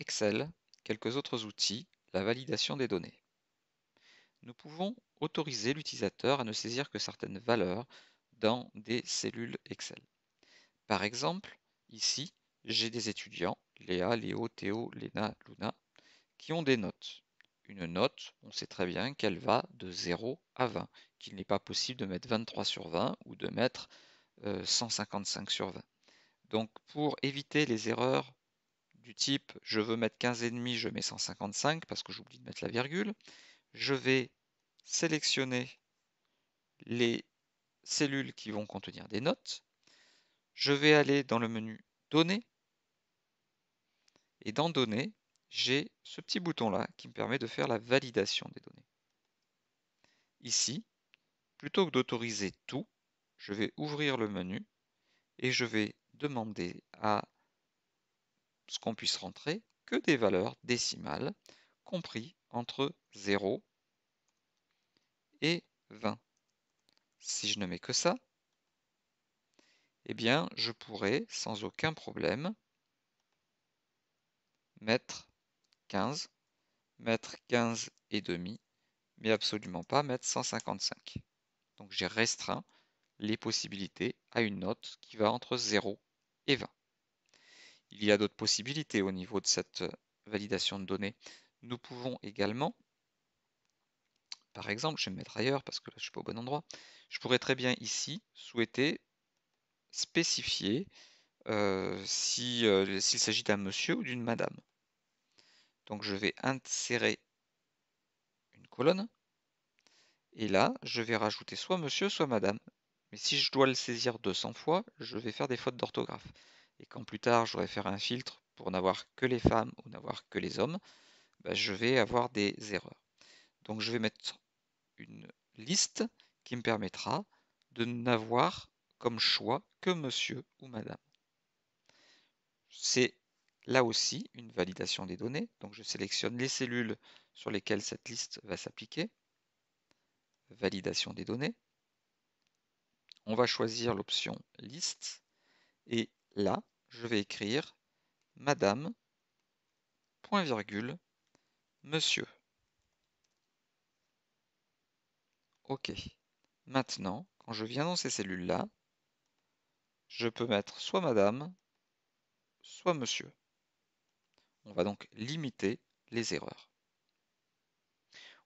Excel, quelques autres outils, la validation des données. Nous pouvons autoriser l'utilisateur à ne saisir que certaines valeurs dans des cellules Excel. Par exemple, ici, j'ai des étudiants, Léa, Léo, Théo, Léna, Luna, qui ont des notes. Une note, on sait très bien qu'elle va de 0 à 20, qu'il n'est pas possible de mettre 23 sur 20 ou de mettre 155 euh, sur 20. Donc pour éviter les erreurs type je veux mettre 15,5, je mets 155 parce que j'oublie de mettre la virgule. Je vais sélectionner les cellules qui vont contenir des notes. Je vais aller dans le menu Données. Et dans Données, j'ai ce petit bouton-là qui me permet de faire la validation des données. Ici, plutôt que d'autoriser tout, je vais ouvrir le menu et je vais demander à ce qu'on puisse rentrer que des valeurs décimales compris entre 0 et 20. Si je ne mets que ça, eh bien, je pourrais sans aucun problème mettre 15, mettre 15 et demi, mais absolument pas mettre 155. Donc j'ai restreint les possibilités à une note qui va entre 0 et 20. Il y a d'autres possibilités au niveau de cette euh, validation de données. Nous pouvons également, par exemple, je vais me mettre ailleurs parce que là je ne suis pas au bon endroit, je pourrais très bien ici souhaiter spécifier euh, euh, s'il s'agit d'un monsieur ou d'une madame. Donc je vais insérer une colonne et là je vais rajouter soit monsieur soit madame. Mais si je dois le saisir 200 fois, je vais faire des fautes d'orthographe et quand plus tard je vais faire un filtre pour n'avoir que les femmes ou n'avoir que les hommes, bah, je vais avoir des erreurs. Donc je vais mettre une liste qui me permettra de n'avoir comme choix que monsieur ou madame. C'est là aussi une validation des données. Donc je sélectionne les cellules sur lesquelles cette liste va s'appliquer. Validation des données. On va choisir l'option liste et Là, je vais écrire Madame, point virgule, Monsieur. OK. Maintenant, quand je viens dans ces cellules-là, je peux mettre soit Madame, soit Monsieur. On va donc limiter les erreurs.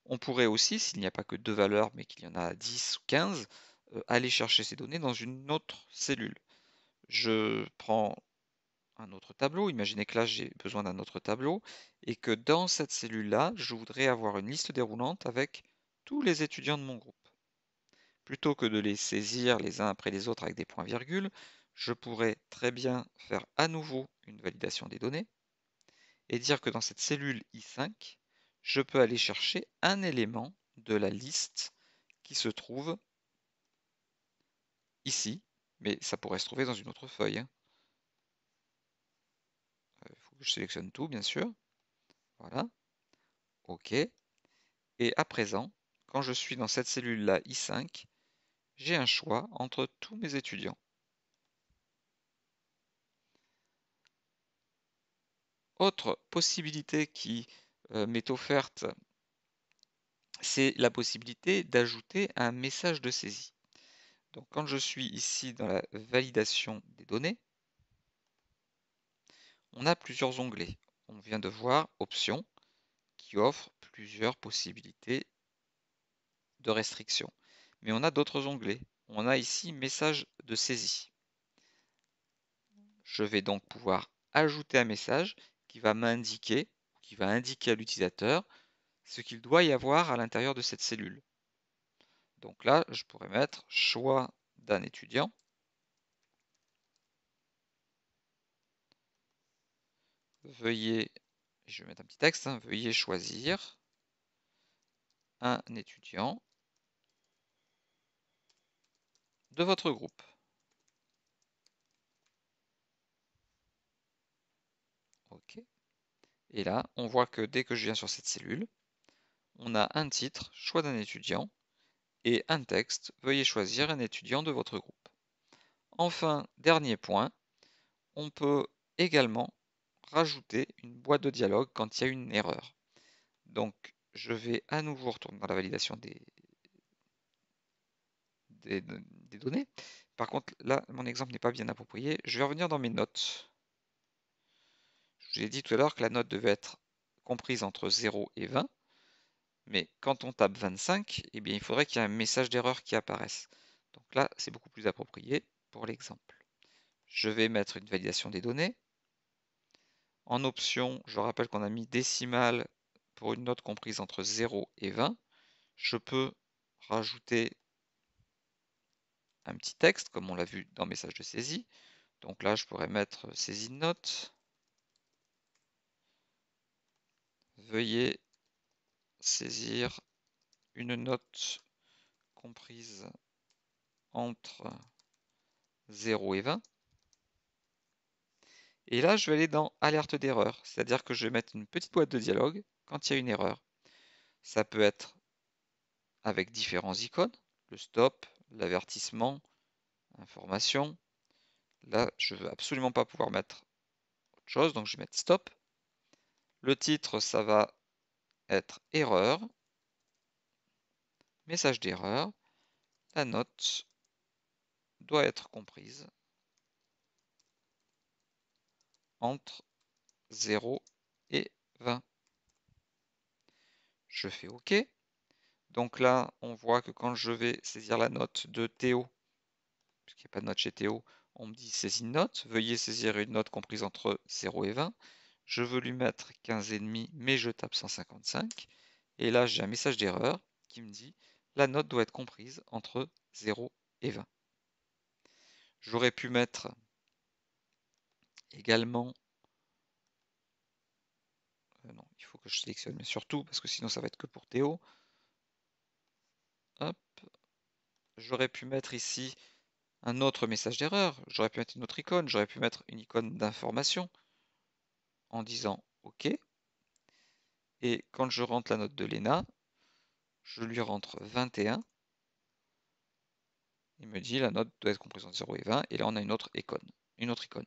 On pourrait aussi, s'il n'y a pas que deux valeurs, mais qu'il y en a 10 ou 15, euh, aller chercher ces données dans une autre cellule je prends un autre tableau, imaginez que là j'ai besoin d'un autre tableau, et que dans cette cellule-là, je voudrais avoir une liste déroulante avec tous les étudiants de mon groupe. Plutôt que de les saisir les uns après les autres avec des points-virgules, je pourrais très bien faire à nouveau une validation des données et dire que dans cette cellule I5, je peux aller chercher un élément de la liste qui se trouve ici, mais ça pourrait se trouver dans une autre feuille. Il hein. euh, faut que je sélectionne tout, bien sûr. Voilà. OK. Et à présent, quand je suis dans cette cellule-là, I5, j'ai un choix entre tous mes étudiants. Autre possibilité qui euh, m'est offerte, c'est la possibilité d'ajouter un message de saisie. Donc quand je suis ici dans la validation des données, on a plusieurs onglets. On vient de voir options qui offre plusieurs possibilités de restrictions. Mais on a d'autres onglets. On a ici message de saisie. Je vais donc pouvoir ajouter un message qui va m'indiquer, qui va indiquer à l'utilisateur ce qu'il doit y avoir à l'intérieur de cette cellule. Donc là, je pourrais mettre choix d'un étudiant. Veuillez, je vais mettre un petit texte, hein, veuillez choisir un étudiant de votre groupe. OK. Et là, on voit que dès que je viens sur cette cellule, on a un titre, choix d'un étudiant, et un texte, veuillez choisir un étudiant de votre groupe. Enfin, dernier point, on peut également rajouter une boîte de dialogue quand il y a une erreur. Donc, je vais à nouveau retourner dans la validation des, données. Par contre, là, mon exemple n'est pas bien approprié. Je vais revenir dans mes notes. Je vous ai dit tout à l'heure que la note devait être comprise entre 0 et 20. Mais quand on tape 25, eh bien, il faudrait qu'il y ait un message d'erreur qui apparaisse. Donc là, c'est beaucoup plus approprié pour l'exemple. Je vais mettre une validation des données. En option, je rappelle qu'on a mis décimale pour une note comprise entre 0 et 20. Je peux rajouter un petit texte, comme on l'a vu dans message de saisie. Donc là, je pourrais mettre saisie de note. Veuillez saisir une note comprise entre 0 et 20. Et là, je vais aller dans alerte d'erreur, c'est-à-dire que je vais mettre une petite boîte de dialogue quand il y a une erreur. Ça peut être avec différents icônes, le stop, l'avertissement, information. Là, je ne veux absolument pas pouvoir mettre autre chose, donc je vais mettre stop. Le titre, ça va erreur, message d'erreur, la note doit être comprise entre 0 et 20. Je fais OK. Donc là, on voit que quand je vais saisir la note de Théo, puisqu'il n'y a pas de note chez Théo, on me dit saisie une note, veuillez saisir une note comprise entre 0 et 20 je veux lui mettre 15,5, mais je tape 155. Et là, j'ai un message d'erreur qui me dit la note doit être comprise entre 0 et 20. J'aurais pu mettre également. Euh, non, il faut que je sélectionne, mais surtout, parce que sinon ça va être que pour Théo. Hop. J'aurais pu mettre ici un autre message d'erreur. J'aurais pu mettre une autre icône. J'aurais pu mettre une icône d'information en disant OK. Et quand je rentre la note de l'ENA, je lui rentre 21. Il me dit la note doit être comprise entre 0 et 20. Et là, on a une autre icône. Une autre icône.